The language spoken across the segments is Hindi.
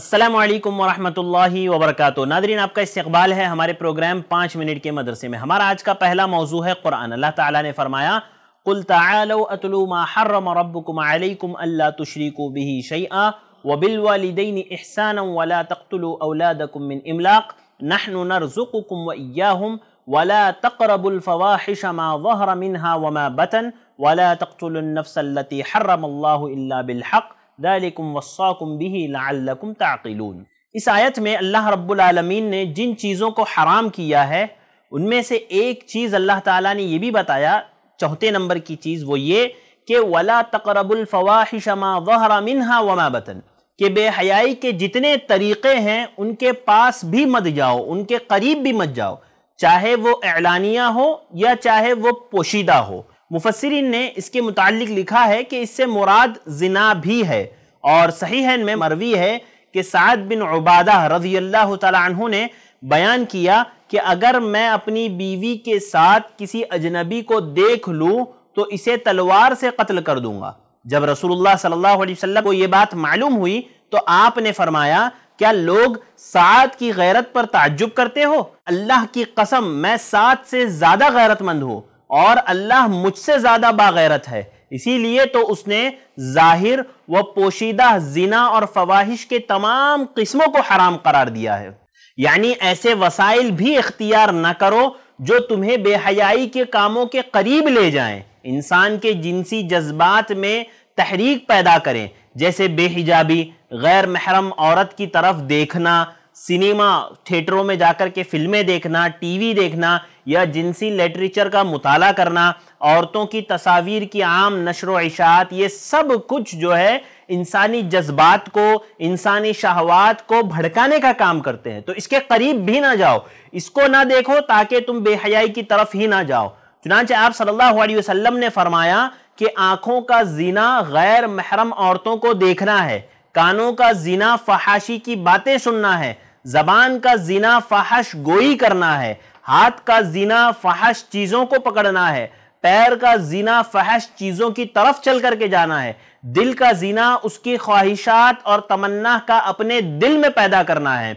असलम वरहमतुल्लाहि वबरकत नादरीन आपका इस्तकबाल है हमारे प्रोग्राम पाँच मिनट के मदरसे में हमारा आज का पहला मौजू है कुरान अल्लाह ताला ने फरमाया कुल तलमारबकुम अल्ला तुशरीको बिही शैआ वबिल वालदेन एहसान वला तख्तलौलादकुमिन इमलाक नहन नरजुकुम वयाहम वला तकरबुलफ़वाहिशमा वहर मिनहा वमा बतन वला तख्तुलनफ़सलती हर्रमल्ला बिलहक़ दालिकुम वसाकुम बिही लाकुम ताकिलून इस आयत में अल्लाह रब्बुलमीन ने जिन चीज़ों को हराम किया है उनमें से एक चीज़ अल्लाह ताला ने यह भी बताया चौथे नंबर की चीज़ वो ये कि वला तकरबुलफ़वाहिशमा वहरा वमा बतन कि बेहयाई के जितने तरीक़े हैं उनके पास भी मत जाओ उनके करीब भी मत जाओ चाहे वो एलानिया हो या चाहे वो पोशीदा हो मुफसरिन ने इसके मुतालिक लिखा है कि इससे मुराद जिना भी है और सही है इनमें मरवी है कि साद बिन उबादा रजी अल्लाह तु ने बयान किया कि अगर मैं अपनी बीवी के साथ किसी अजनबी को देख लूँ तो इसे तलवार से कत्ल कर दूंगा जब रसूलुल्लाह सल्लल्लाहु अलैहि वसल्लम को ये बात मालूम हुई तो आपने फरमाया क्या लोग सात की गैरत पर ताज्जुब करते हो अल्लाह की कसम मैं सात से ज्यादा गैरतमंद हूँ और अल्लाह मुझसे ज्यादा बागैरत है इसीलिए तो उसने जाहिर व पोशीदा जिना और फवाहिश के तमाम किस्मों को हराम करार दिया है यानी ऐसे वसाइल भी इख्तियार न करो जो तुम्हें बेहयाई के कामों के करीब ले जाएं इंसान के जिनसी जज्बात में तहरीक पैदा करें जैसे बेहिजाबी गैर महरम औरत की तरफ देखना सिनेमा थिएटरों में जाकर के फिल्में देखना टीवी देखना या जिनसी लिटरेचर का मुताला करना औरतों की तस्वीर की आम नशर वशात ये सब कुछ जो है इंसानी जज्बात को इंसानी शहवात को भड़काने का काम करते हैं तो इसके करीब भी ना जाओ इसको ना देखो ताकि तुम बेहयाई की तरफ ही ना जाओ चुनाचे आप सल्लल्लाहु अलैहि वसल्लम ने फरमाया कि आंखों का जीना गैर महरम औरतों को देखना है कानों का जीना फहाशी की बातें सुनना है जबान का जीना फहश गोई करना है हाथ का जीना फहश चीज़ों को पकड़ना है पैर का जीना फहश चीज़ों की तरफ चल करके जाना है दिल का जीना उसकी ख्वाहिशात और तमन्ना का अपने दिल में पैदा करना है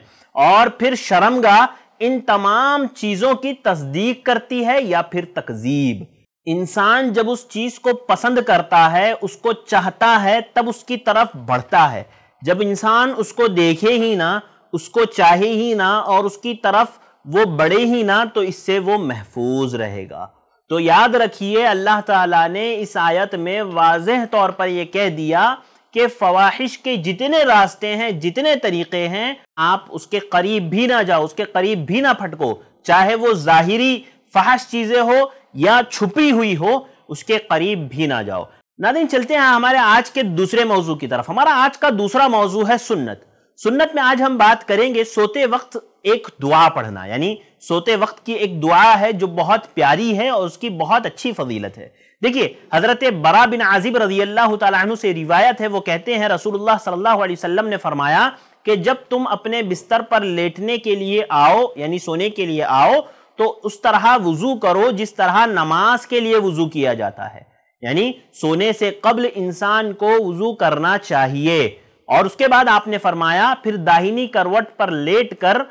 और फिर शर्मगा इन तमाम चीज़ों की तस्दीक करती है या फिर तकजीब इंसान जब उस चीज़ को पसंद करता है उसको चाहता है तब उसकी तरफ बढ़ता है जब इंसान उसको देखे ही ना उसको चाहे ही ना और उसकी तरफ वो बढ़े ही ना तो इससे वो महफूज रहेगा तो याद रखिए अल्लाह ताला ने इस आयत में वाज तौर पर यह कह दिया कि फवाहिश के जितने रास्ते हैं जितने तरीके हैं आप उसके करीब भी ना जाओ उसके करीब भी ना फटको चाहे वो ज़ाहिरी फहश चीज़ें हो या छुपी हुई हो उसके करीब भी ना जाओ नादिन चलते हैं हमारे आज के दूसरे मौजू की तरफ हमारा आज का दूसरा मौजू है सुन्नत सुन्नत में आज हम बात करेंगे सोते वक्त एक दुआ पढ़ना यानी सोते वक्त की एक दुआ है जो बहुत प्यारी है और उसकी बहुत अच्छी फजीलत है देखिए हजरत बरा बिन आजिब रजी अल्लाह तु से रिवायत है वो कहते हैं रसूलुल्लाह सल्लल्लाहु अलैहि वसल्लम ने फरमाया कि जब तुम अपने बिस्तर पर लेटने के लिए आओ यानी सोने के लिए आओ तो उस तरह वजू करो जिस तरह नमाज के लिए वजू किया जाता है यानी सोने से कबल इंसान को वजू करना चाहिए और उसके बाद आपने फरमाया फिर दाहिनी करवट पर लेट कर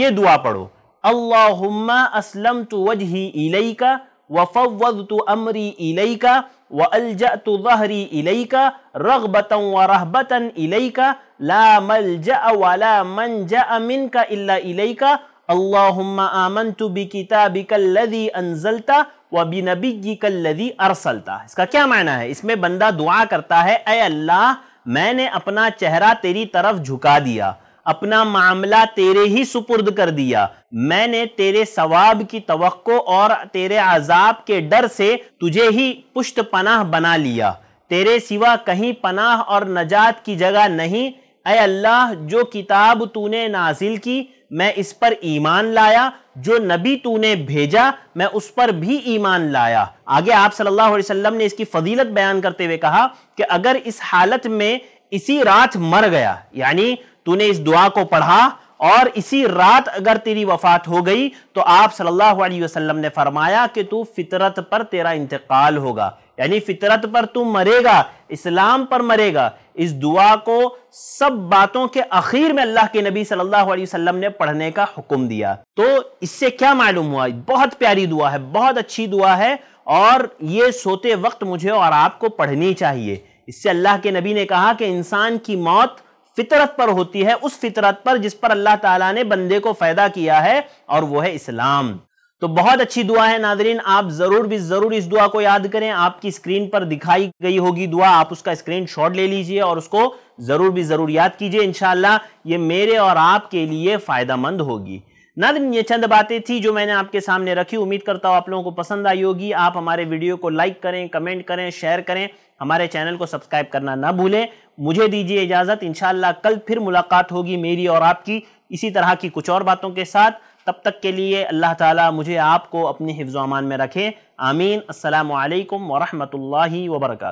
ये दुआ पढ़ो अल्लाहुम्मा असलम तु वजही इलई का वफ़वद तो अमरी इलई का व अलजा तो जहरी इलई का रगबता व रहबतन इलई का ला मल वाला मन जमिन का इल्ला इलई का अल्लाहुम्मा आमन तु बि किताबिकल्लदी अनजलता व बिनबी कल्लदी अरसलता इसका क्या मायना है इसमें बंदा दुआ करता है अय अल्लाह मैंने अपना चेहरा तेरी तरफ झुका दिया अपना मामला तेरे ही सुपुर्द कर दिया मैंने तेरे सवाब की तवक्को और तेरे आजाब के डर से तुझे ही पुष्ट पनाह बना लिया तेरे सिवा कहीं पनाह और नजात की जगह नहीं अल्लाह जो किताब तूने नाजिल की मैं इस पर ईमान लाया जो नबी तूने भेजा मैं उस पर भी ईमान लाया आगे आप सल्लल्लाहु अलैहि वसल्लम ने इसकी फजीलत बयान करते हुए कहा कि अगर इस हालत में इसी रात मर गया यानी तूने इस दुआ को पढ़ा और इसी रात अगर तेरी वफात हो गई तो आप सल्लल्लाहु अलैहि वसल्लम ने फरमाया कि तू फितरत पर तेरा इंतकाल होगा यानी फितरत पर तू मरेगा इस्लाम पर मरेगा इस दुआ को सब बातों के आखिर में अल्लाह के नबी सल्लल्लाहु अलैहि वसल्लम ने पढ़ने का हुक्म दिया तो इससे क्या मालूम हुआ बहुत प्यारी दुआ है बहुत अच्छी दुआ है और ये सोते वक्त मुझे और आपको पढ़नी चाहिए इससे अल्लाह के नबी ने कहा कि इंसान की मौत फितरत पर होती है उस फितरत पर जिस पर अल्लाह ताला ने बंदे को फ़ायदा किया है और वो है इस्लाम तो बहुत अच्छी दुआ है नाजरीन आप जरूर भी जरूर इस दुआ को याद करें आपकी स्क्रीन पर दिखाई गई होगी दुआ आप उसका स्क्रीन शॉट ले लीजिए और उसको जरूर भी जरूर याद कीजिए इनशाला ये मेरे और आपके लिए मंद होगी नादिन ये चंद बातें थी जो मैंने आपके सामने रखी उम्मीद करता हूँ आप लोगों को पसंद आई होगी आप हमारे वीडियो को लाइक करें कमेंट करें शेयर करें हमारे चैनल को सब्सक्राइब करना ना भूलें मुझे दीजिए इजाज़त इनशाला कल फिर मुलाकात होगी मेरी और आपकी इसी तरह की कुछ और बातों के साथ तब तक के लिए अल्लाह ताला मुझे आपको अपने हिफ्ज़ अमान में रखे आमीन असलकम वरहमल वबरक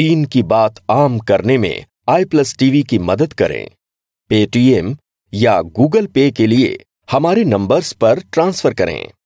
दीन की बात आम करने में आई प्लस टीवी की मदद करें पेटीएम या गूगल पे के लिए हमारे नंबर्स पर ट्रांसफर करें